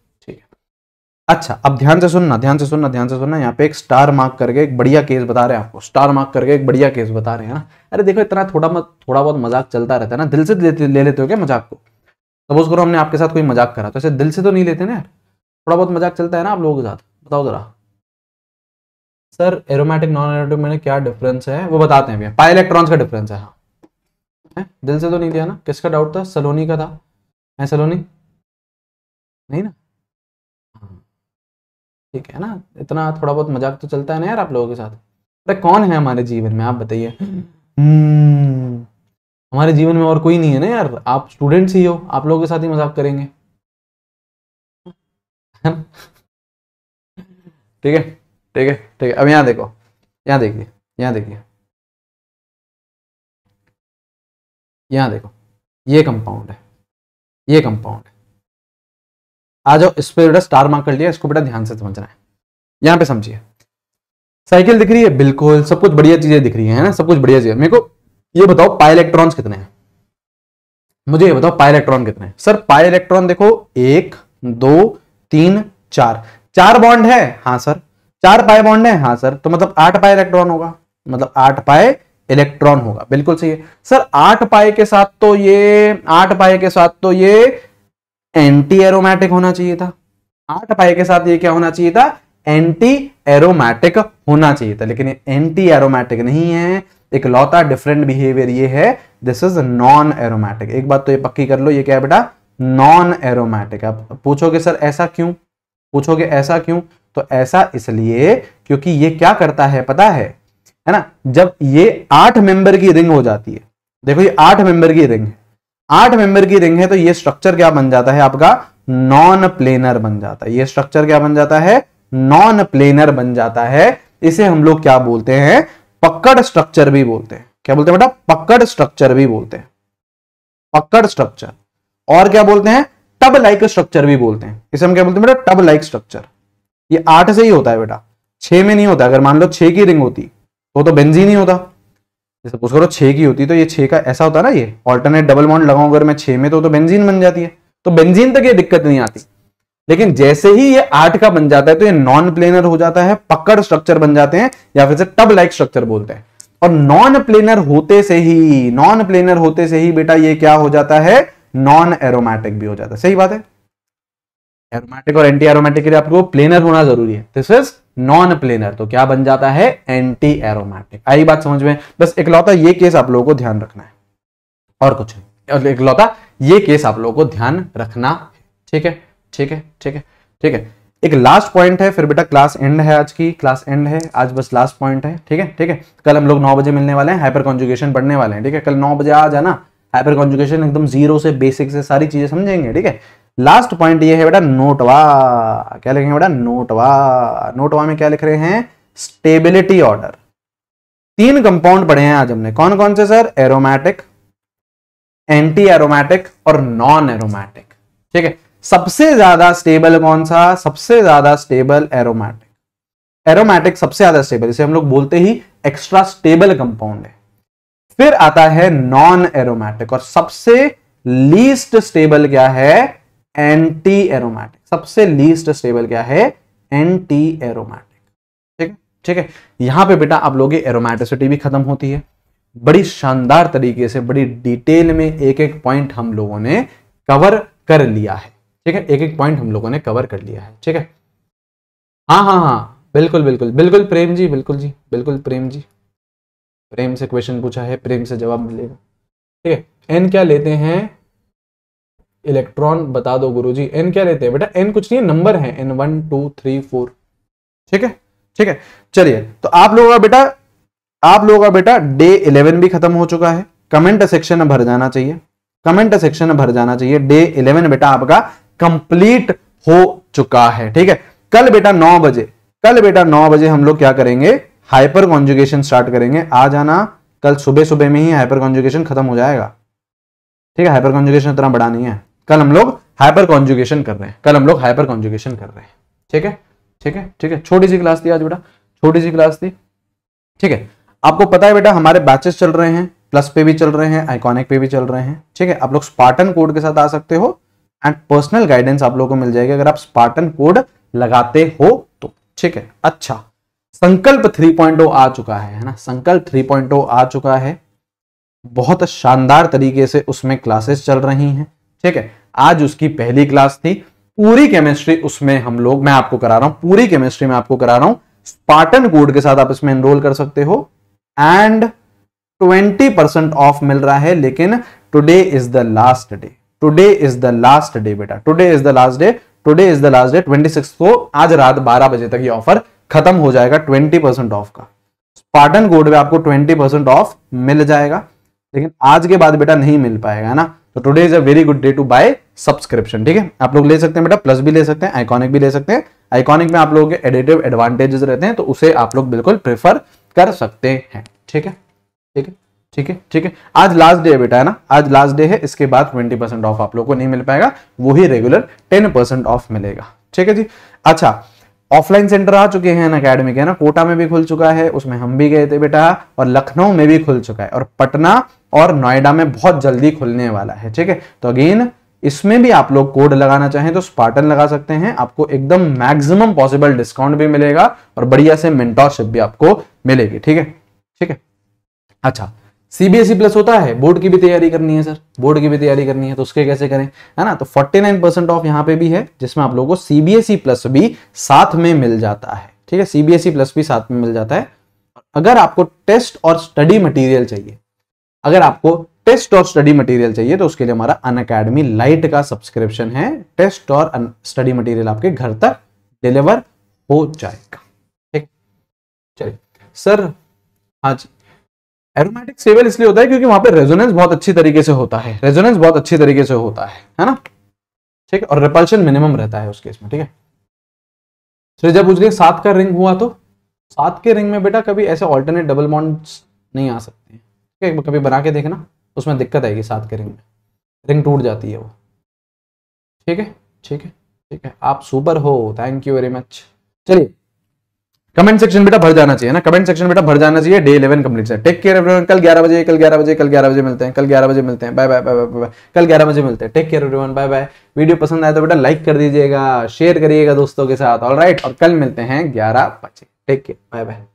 अच्छा अब ध्यान से सुनना ध्यान से सुनना ध्यान से सुनना यहाँ पे एक स्टार मार्क करके एक बढ़िया केस बता रहे हैं आपको स्टार मार्क करके एक बढ़िया केस बता रहे हैं ना अरे देखो इतना थोड़ा मत थोड़ा बहुत मजाक चलता रहता है ना दिल से ले लेते हो क्या मजाक को सपोज करो हमने आपके साथ कोई मजाक करा तो ऐसे दिल से तो नहीं लेते ना यार थोड़ा बहुत मजाक चलता है ना आप लोगों के साथ बताओ जरा सर एरोमेटिक नॉन एरोमेटिक में क्या डिफरेंस है वो बताते हैं पाई इलेक्ट्रॉन्स का डिफरेंस है हाँ दिल से तो नहीं लिया ना किसका डाउट था सलोनी का था है सलोनी नहीं ना ठीक है ना इतना थोड़ा बहुत मजाक तो चलता है ना यार आप लोगों के साथ अरे कौन है हमारे जीवन में आप बताइए हम्म। हमारे जीवन में और कोई नहीं है ना यार आप स्टूडेंट्स ही हो आप लोगों के साथ ही मजाक करेंगे ठीक है ठीक है ठीक है अब यहाँ देखो यहाँ देखिए यहाँ देखिए यहाँ देखो ये कंपाउंड है ये कंपाउंड है आ जाओ इस पर बेटा स्टार मार्क कर लिया इसको बेटा ध्यान से समझना है यहाँ पे समझिए साइकिल दिख रही है बिल्कुल सब कुछ बढ़िया चीजें दिख रही है ना सब कुछ बढ़िया चीज मेरे को ये बताओ पाई इलेक्ट्रॉन कितने हैं मुझे ये बताओ पाई इलेक्ट्रॉन कितने हैं सर पाई इलेक्ट्रॉन देखो एक दो तीन चार चार बॉन्ड है हाँ सर चार पाए बॉन्ड है हाँ सर तो मतलब आठ पाए इलेक्ट्रॉन होगा मतलब आठ पाए इलेक्ट्रॉन होगा बिल्कुल सही है सर आठ पाए के साथ तो ये आठ पाए के साथ तो ये एंटी एरोमेटिक होना चाहिए था आठ पाई के साथ ये क्या होना चाहिए था एंटी एरोमेटिक होना चाहिए था लेकिन एंटी एरोमेटिक नहीं है एक लौता डिफरेंट बिहेवियर ये है दिस इज नॉन एरोमेटिक एक बात तो ये पक्की कर लो ये क्या है बेटा नॉन एरोमेटिक आप पूछोगे सर ऐसा क्यों पूछोगे ऐसा क्यों तो ऐसा इसलिए क्योंकि ये क्या करता है पता है है ना जब ये आठ मेंबर की रिंग हो जाती है देखो ये आठ मेंबर की रिंग है आठ मेंबर की रिंग है तो ये स्ट्रक्चर क्या बन जाता है आपका नॉन प्लेनर बन जाता है ये स्ट्रक्चर क्या बन जाता है नॉन प्लेनर बन जाता है इसे हम लोग क्या बोलते हैं पक्कड़ स्ट्रक्चर भी बोलते हैं क्या बोलते हैं बेटा पक्कड़ स्ट्रक्चर भी बोलते हैं पक्कड़ स्ट्रक्चर और क्या बोलते हैं टब लाइक स्ट्रक्चर भी बोलते हैं इसे हम क्या बोलते हैं बेटा टब लाइक स्ट्रक्चर ये आठ से ही होता है बेटा छह में नहीं होता अगर मान लो छह की रिंग होती तो तो बेंजीन ही होता जैसे सपोज करो छे की होती तो ये छे का ऐसा होता ना ये ऑल्टरनेट डबल बॉन्ड लगाऊ अगर मैं छे में तो, तो बेंजीन बन जाती है तो बेंजीन तक ये दिक्कत नहीं आती लेकिन जैसे ही ये आठ का बन जाता है तो ये नॉन प्लेनर हो जाता है पकड़ स्ट्रक्चर बन जाते हैं या फिर से टब लाइक स्ट्रक्चर बोलते हैं और नॉन प्लेनर होते से ही नॉन प्लेनर होते से ही बेटा ये क्या हो जाता है नॉन एरोमैटिक भी हो जाता है सही बात है एरोमेटिक और एंटी एरोमेटिक के लिए आपको प्लेनर होना जरूरी है दिस इज नॉन प्लेनर तो क्या बन जाता है एंटी एरोमेटिक आई बात समझ में बस इकलौता ये केस आप लोगों को ध्यान रखना है और कुछ नहीं इकलौता ये केस आप लोगों को ध्यान रखना ठीक है ठीक है ठीक है ठीक है एक लास्ट पॉइंट है फिर बेटा क्लास एंड है आज की क्लास एंड है आज बस लास्ट पॉइंट है ठीक है ठीक है कल हम लोग नौ बजे मिलने वाले हैं हाइपर कॉन्जुगेशन पढ़ने वाले हैं ठीक है कल नौ बजे आ जाना हाइपर कॉन्जुगेशन एकदम जीरो से बेसिक से सारी चीजें समझेंगे ठीक है लास्ट पॉइंट ये है बेटा नोटवा क्या लिखेंगे बेटा नोटवा नोटवा में क्या लिख रहे हैं स्टेबिलिटी ऑर्डर तीन कंपाउंड पढ़े हैं आज हमने कौन कौन से सर एरोमेटिक एंटी एरोमेटिक और नॉन एरोमेटिक ठीक है सबसे ज्यादा स्टेबल कौन सा सबसे ज्यादा स्टेबल एरोमेटिक एरोमेटिक सबसे ज्यादा स्टेबल इसे हम लोग बोलते ही एक्स्ट्रा स्टेबल कंपाउंड है फिर आता है नॉन एरोमेटिक और सबसे लीस्ट स्टेबल क्या है एंटी एरोमैटिक सबसे लीस्ट स्टेबल क्या है एंटी एरोमैटिक ठीक है ठीक है यहां पे बेटा आप लोगों की एरोमैटिसिटी भी खत्म होती है बड़ी शानदार तरीके से बड़ी डिटेल में एक एक पॉइंट हम लोगों ने कवर कर लिया है ठीक है एक एक पॉइंट हम लोगों ने कवर कर लिया है ठीक है हाँ हाँ हाँ बिल्कुल बिल्कुल बिल्कुल प्रेम जी बिल्कुल जी बिल्कुल प्रेम जी प्रेम से क्वेश्चन पूछा है प्रेम से जवाब मिलेगा ठीक है एन क्या लेते हैं इलेक्ट्रॉन बता दो गुरुजी एन क्या लेते हैं बेटा एन कुछ नहीं है नंबर है N one two three four ठीक है ठीक है चलिए तो आप लोगों का बेटा आप लोगों का बेटा डे इलेवन भी खत्म हो चुका है कमेंट सेक्शन में भर जाना चाहिए कमेंट सेक्शन में भर जाना चाहिए डे इलेवन बेटा आपका कंप्लीट हो चुका है ठीक है कल बेटा नौ बजे कल बेटा नौ बजे हम लोग क्या करेंगे हाइपर कॉन्जुगेशन स्टार्ट करेंगे आ जाना कल सुबह सुबह में ही हाइपर कॉन्जुगेशन खत्म हो जाएगा ठीक है हाइपर कॉन्जुगेशन इतना बड़ा नहीं है कल हम लोग हाइपर कॉन्जुगेशन कर रहे हैं कल हम लोग हाइपर कॉन्जुगेशन कर रहे हैं ठीक है ठीक है ठीक है छोटी सी क्लास थी आज बेटा छोटी सी क्लास थी ठीक है आपको पता है बेटा हमारे बैचेस चल रहे हैं प्लस पे भी चल रहे हैं आइकॉनिक पे भी चल रहे हैं ठीक है आप लोग स्पार्टन कोड के साथ आ सकते हो एंड पर्सनल गाइडेंस आप लोगों को मिल जाएगी अगर आप स्पार्टन कोड लगाते हो तो ठीक है अच्छा संकल्प 3.0 आ चुका है है ना संकल्प 3.0 आ चुका है बहुत शानदार तरीके से उसमें क्लासेस चल रही हैं ठीक है आज उसकी पहली क्लास थी पूरी केमिस्ट्री उसमें हम लोग मैं आपको करा रहा हूं पूरी केमिस्ट्री में आपको करा रहा हूं स्पार्टन कोड के साथ आप इसमें एनरोल कर सकते हो एंड 20 परसेंट ऑफ मिल रहा है लेकिन today is the last day today is the last day बेटा today is the last day today is the last day twenty six को आज रात बारह बजे तक ये ऑफर खत्म हो जाएगा ट्वेंटी परसेंट ऑफ का स्पार्टन कोड में आपको ट्वेंटी परसेंट ऑफ मिल जाएगा लेकिन आज के बाद बेटा नहीं मिल पाएगा ना तो today is a very good day to buy subscription ठीक है आप लोग ले सकते हैं बेटा प्लस भी ले सकते हैं आइकॉनिक भी ले सकते हैं आइकॉनिक में आप लोगों के एडिटिव एडवांटेजेस रहते हैं तो उसे आप लोग बिल्कुल प्रेफर कर सकते हैं ठीक है ठीक है ठीक है ठीक है आज लास्ट डे है बेटा है ना आज लास्ट डे है इसके बाद ट्वेंटी परसेंट ऑफ आप लोग को नहीं मिल पाएगा वही रेगुलर टेन परसेंट ऑफ मिलेगा ठीक है जी अच्छा ऑफलाइन सेंटर आ चुके हैं ना अकेडमी के ना कोटा में भी खुल चुका है उसमें हम भी गए थे बेटा और लखनऊ में भी खुल चुका है और पटना और नोएडा में बहुत जल्दी खुलने वाला है ठीक है तो अगेन इसमें भी आप लोग कोड लगाना चाहें तो स्पार्टन लगा सकते हैं आपको एकदम मैक्सिमम पॉसिबल डिस्काउंट भी मिलेगा और बढ़िया से मेंटोरशिप भी आपको मिलेगी ठीक है ठीक है अच्छा सीबीएसई प्लस e होता है बोर्ड की भी तैयारी करनी है सर बोर्ड की भी तैयारी करनी है तो उसके कैसे करें है ना तो 49 परसेंट ऑफ यहाँ पे भी है जिसमें आप लोगों को सीबीएसई प्लस e भी साथ में मिल जाता है ठीक है सीबीएसई प्लस e भी साथ में मिल जाता है अगर आपको टेस्ट और स्टडी मटेरियल चाहिए अगर आपको टेस्ट और स्टडी मटेरियल चाहिए तो उसके लिए हमारा अन अकेडमी लाइट का सब्सक्रिप्शन है टेस्ट और स्टडी मटेरियल आपके घर तक डिलीवर हो जाएगा ठीक चलिए सर हाँ जी एरोमेटिक सेवल इसलिए होता है क्योंकि वहां पर रेजोनेंस बहुत अच्छी तरीके से होता है रेजोनेंस बहुत अच्छी तरीके से होता है है ना ठीक है और रिपल्शन मिनिमम रहता है उस केस में ठीक है श्रीजा पूछ रही सात का रिंग हुआ तो सात के रिंग में बेटा कभी ऐसे ऑल्टरनेट डबल बॉन्ड नहीं आ सकते हैं ठीक कभी बना के देखना उसमें दिक्कत आएगी साथ के रिंग में रिंग टूट जाती है वो ठीक है ठीक है ठीक है आप सुपर हो थैंक यू वेरी मच चलिए कमेंट सेक्शन बेटा भर जाना चाहिए ना कमेंट सेक्शन बेटा भर जाना चाहिए डे इलेवन कंप्लीट से टेक केयर एवरीवन कल ग्यारह बजे कल ग्यारह बजे कल ग्यारह बजे मिलते हैं कल ग्यारह बजे मिलते हैं बाय बाय बाय बाय कल ग्यारह बजे मिलते हैं take care everyone bye bye video पसंद आया तो बेटा लाइक कर दीजिएगा शेयर करिएगा दोस्तों के साथ ऑल राइट और कल मिलते हैं ग्यारह बजे टेक केयर बाय बाय